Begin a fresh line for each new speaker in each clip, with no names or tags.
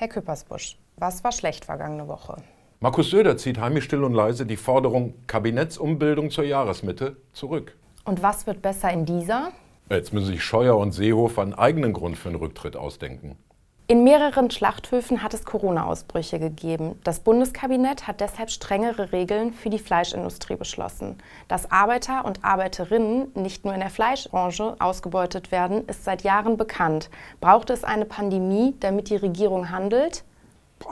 Herr Küppersbusch, was war schlecht vergangene Woche?
Markus Söder zieht heimlich still und leise die Forderung Kabinettsumbildung zur Jahresmitte zurück.
Und was wird besser in dieser?
Jetzt müssen sich Scheuer und Seehofer einen eigenen Grund für einen Rücktritt ausdenken.
In mehreren Schlachthöfen hat es Corona-Ausbrüche gegeben. Das Bundeskabinett hat deshalb strengere Regeln für die Fleischindustrie beschlossen. Dass Arbeiter und Arbeiterinnen nicht nur in der Fleischbranche ausgebeutet werden, ist seit Jahren bekannt. Braucht es eine Pandemie, damit die Regierung handelt?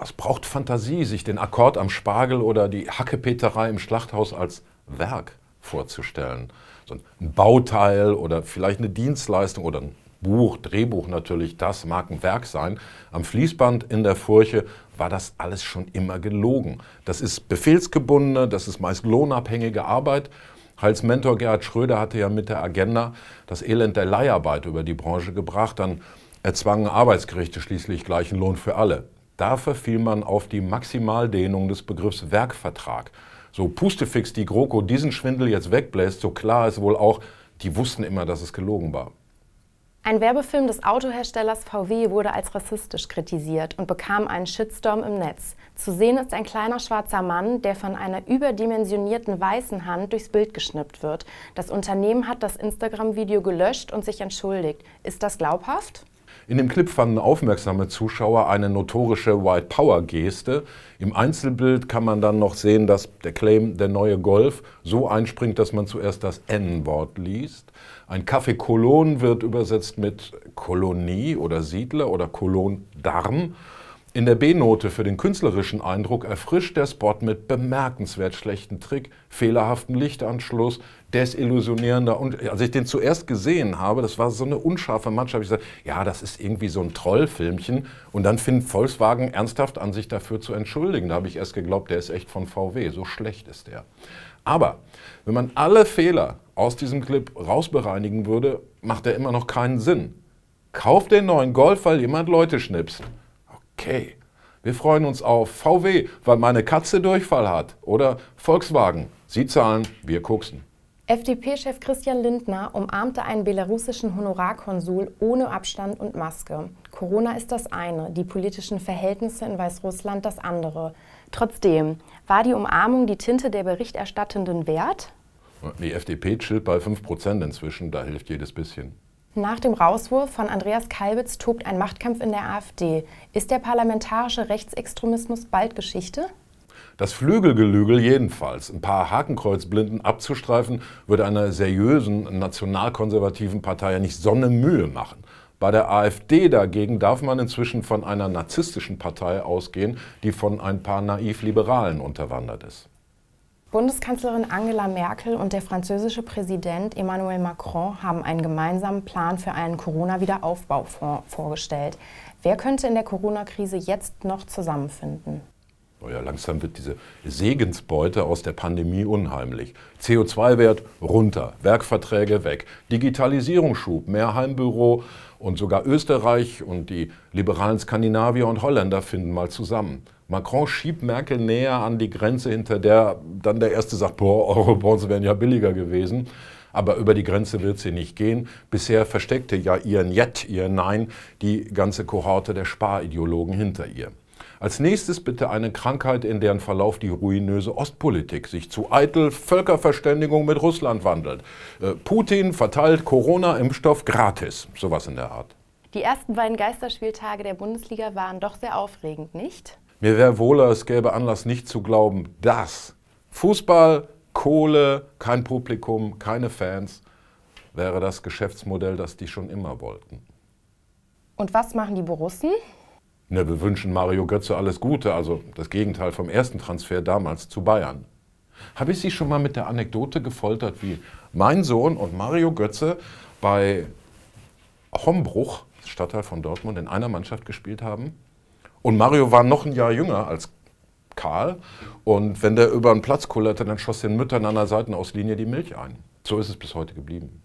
Es braucht Fantasie, sich den Akkord am Spargel oder die Hackepeterei im Schlachthaus als Werk vorzustellen. So ein Bauteil oder vielleicht eine Dienstleistung oder ein Buch, Drehbuch natürlich, das mag ein Werk sein. Am Fließband in der Furche war das alles schon immer gelogen. Das ist befehlsgebundene, das ist meist lohnabhängige Arbeit. Als Mentor Gerhard Schröder hatte ja mit der Agenda das Elend der Leiharbeit über die Branche gebracht. Dann erzwangen Arbeitsgerichte schließlich gleichen Lohn für alle. Da verfiel man auf die Maximaldehnung des Begriffs Werkvertrag. So pustefix die GroKo diesen Schwindel jetzt wegbläst, so klar ist wohl auch, die wussten immer, dass es gelogen war.
Ein Werbefilm des Autoherstellers VW wurde als rassistisch kritisiert und bekam einen Shitstorm im Netz. Zu sehen ist ein kleiner schwarzer Mann, der von einer überdimensionierten weißen Hand durchs Bild geschnippt wird. Das Unternehmen hat das Instagram-Video gelöscht und sich entschuldigt. Ist das glaubhaft?
In dem Clip fanden aufmerksame Zuschauer eine notorische White Power Geste. Im Einzelbild kann man dann noch sehen, dass der Claim der neue Golf so einspringt, dass man zuerst das N-Wort liest. Ein Café Cologne wird übersetzt mit Kolonie oder Siedler oder Cologne Darm. In der B-Note für den künstlerischen Eindruck erfrischt der Spot mit bemerkenswert schlechten Trick, fehlerhaften Lichtanschluss, desillusionierender und als ich den zuerst gesehen habe, das war so eine unscharfe Matsche, habe ich gesagt, ja, das ist irgendwie so ein Trollfilmchen und dann findet Volkswagen ernsthaft an, sich dafür zu entschuldigen. Da habe ich erst geglaubt, der ist echt von VW, so schlecht ist der. Aber wenn man alle Fehler aus diesem Clip rausbereinigen würde, macht er immer noch keinen Sinn. Kauft den neuen Golf, weil jemand Leute schnipst okay. Wir freuen uns auf VW, weil meine Katze Durchfall hat. Oder Volkswagen. Sie zahlen, wir koksen.
FDP-Chef Christian Lindner umarmte einen belarussischen Honorarkonsul ohne Abstand und Maske. Corona ist das eine, die politischen Verhältnisse in Weißrussland das andere. Trotzdem, war die Umarmung die Tinte der Berichterstattenden wert?
Die FDP chillt bei 5% inzwischen, da hilft jedes bisschen.
Nach dem Rauswurf von Andreas Kalbitz tobt ein Machtkampf in der AfD. Ist der parlamentarische Rechtsextremismus bald Geschichte?
Das Flügelgelügel jedenfalls. Ein paar Hakenkreuzblinden abzustreifen, würde einer seriösen nationalkonservativen Partei ja nicht Sonne Mühe machen. Bei der AfD dagegen darf man inzwischen von einer narzisstischen Partei ausgehen, die von ein paar naiv Liberalen unterwandert ist.
Bundeskanzlerin Angela Merkel und der französische Präsident Emmanuel Macron haben einen gemeinsamen Plan für einen Corona-Wiederaufbaufonds vorgestellt. Wer könnte in der Corona-Krise jetzt noch zusammenfinden?
Oh ja, langsam wird diese Segensbeute aus der Pandemie unheimlich. CO2-Wert runter, Werkverträge weg, Digitalisierungsschub, mehr Heimbüro und sogar Österreich und die liberalen Skandinavier und Holländer finden mal zusammen. Macron schiebt Merkel näher an die Grenze, hinter der dann der Erste sagt, boah, Eurobonds wären ja billiger gewesen. Aber über die Grenze wird sie nicht gehen. Bisher versteckte ja ihren Jet, ihr Nein, die ganze Kohorte der Sparideologen hinter ihr. Als nächstes bitte eine Krankheit, in deren Verlauf die ruinöse Ostpolitik sich zu eitel Völkerverständigung mit Russland wandelt. Äh, Putin verteilt Corona-Impfstoff gratis, sowas in der Art.
Die ersten beiden Geisterspieltage der Bundesliga waren doch sehr aufregend, nicht?
Mir wäre wohler, es gäbe Anlass nicht zu glauben, dass Fußball, Kohle, kein Publikum, keine Fans wäre das Geschäftsmodell, das die schon immer wollten.
Und was machen die Borussen?
Ne, wir wünschen Mario Götze alles Gute, also das Gegenteil vom ersten Transfer damals zu Bayern. Habe ich Sie schon mal mit der Anekdote gefoltert, wie mein Sohn und Mario Götze bei Hombruch, Stadtteil von Dortmund, in einer Mannschaft gespielt haben? Und Mario war noch ein Jahr jünger als Karl. Und wenn der über den Platz kullerte, dann schoss den Müttern an der Seitenauslinie die Milch ein. So ist es bis heute geblieben.